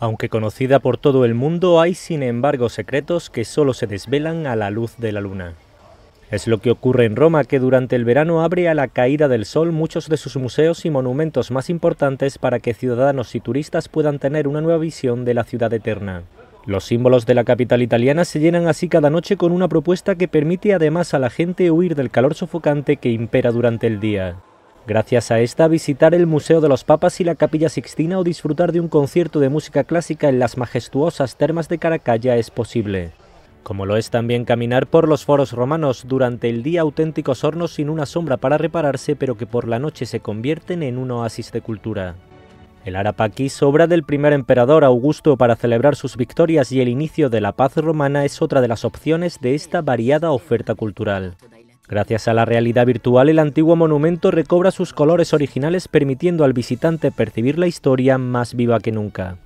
Aunque conocida por todo el mundo, hay sin embargo secretos que solo se desvelan a la luz de la luna. Es lo que ocurre en Roma, que durante el verano abre a la caída del sol muchos de sus museos y monumentos más importantes para que ciudadanos y turistas puedan tener una nueva visión de la ciudad eterna. Los símbolos de la capital italiana se llenan así cada noche con una propuesta que permite además a la gente huir del calor sofocante que impera durante el día. Gracias a esta, visitar el Museo de los Papas y la Capilla Sixtina o disfrutar de un concierto de música clásica en las majestuosas termas de Caracalla es posible. Como lo es también caminar por los foros romanos, durante el día auténticos hornos sin una sombra para repararse, pero que por la noche se convierten en un oasis de cultura. El Arapaquis, obra del primer emperador Augusto para celebrar sus victorias y el inicio de la paz romana, es otra de las opciones de esta variada oferta cultural. Gracias a la realidad virtual, el antiguo monumento recobra sus colores originales permitiendo al visitante percibir la historia más viva que nunca.